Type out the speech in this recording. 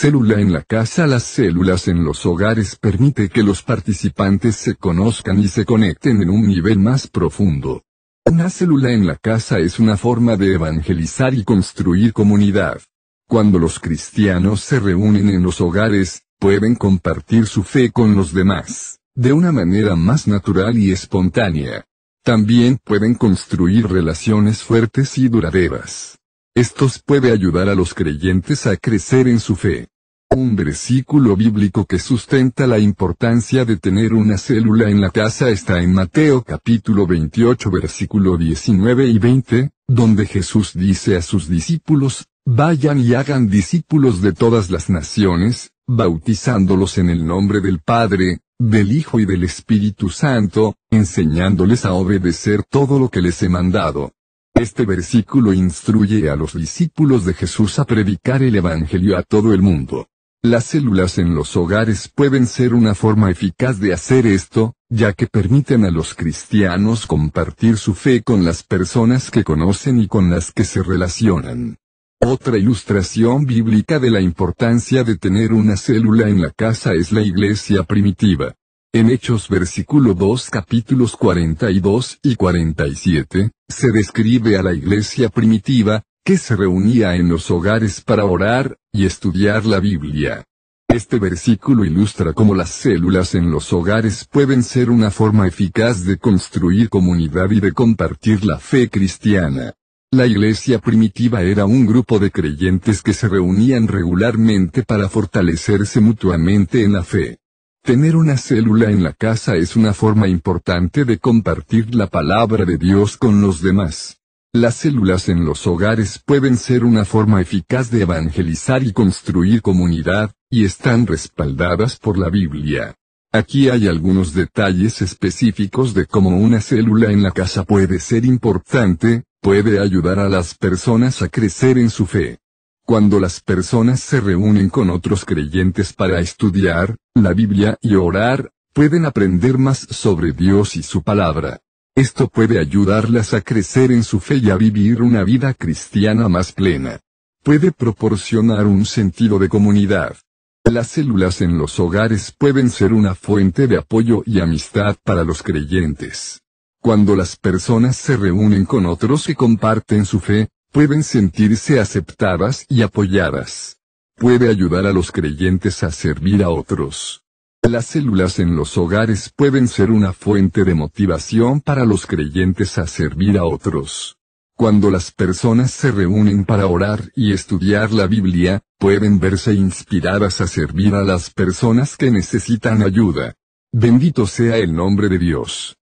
Célula en la casa Las células en los hogares permite que los participantes se conozcan y se conecten en un nivel más profundo. Una célula en la casa es una forma de evangelizar y construir comunidad. Cuando los cristianos se reúnen en los hogares, pueden compartir su fe con los demás, de una manera más natural y espontánea. También pueden construir relaciones fuertes y duraderas. Estos puede ayudar a los creyentes a crecer en su fe. Un versículo bíblico que sustenta la importancia de tener una célula en la casa está en Mateo capítulo 28 versículo 19 y 20, donde Jesús dice a sus discípulos, Vayan y hagan discípulos de todas las naciones, bautizándolos en el nombre del Padre, del Hijo y del Espíritu Santo, enseñándoles a obedecer todo lo que les he mandado. Este versículo instruye a los discípulos de Jesús a predicar el Evangelio a todo el mundo. Las células en los hogares pueden ser una forma eficaz de hacer esto, ya que permiten a los cristianos compartir su fe con las personas que conocen y con las que se relacionan. Otra ilustración bíblica de la importancia de tener una célula en la casa es la iglesia primitiva. En Hechos versículo 2 capítulos 42 y 47, se describe a la iglesia primitiva, que se reunía en los hogares para orar y estudiar la Biblia. Este versículo ilustra cómo las células en los hogares pueden ser una forma eficaz de construir comunidad y de compartir la fe cristiana. La iglesia primitiva era un grupo de creyentes que se reunían regularmente para fortalecerse mutuamente en la fe. Tener una célula en la casa es una forma importante de compartir la palabra de Dios con los demás. Las células en los hogares pueden ser una forma eficaz de evangelizar y construir comunidad, y están respaldadas por la Biblia. Aquí hay algunos detalles específicos de cómo una célula en la casa puede ser importante, puede ayudar a las personas a crecer en su fe. Cuando las personas se reúnen con otros creyentes para estudiar la Biblia y orar, pueden aprender más sobre Dios y su palabra. Esto puede ayudarlas a crecer en su fe y a vivir una vida cristiana más plena. Puede proporcionar un sentido de comunidad. Las células en los hogares pueden ser una fuente de apoyo y amistad para los creyentes. Cuando las personas se reúnen con otros y comparten su fe, pueden sentirse aceptadas y apoyadas. Puede ayudar a los creyentes a servir a otros. Las células en los hogares pueden ser una fuente de motivación para los creyentes a servir a otros. Cuando las personas se reúnen para orar y estudiar la Biblia, pueden verse inspiradas a servir a las personas que necesitan ayuda. Bendito sea el nombre de Dios.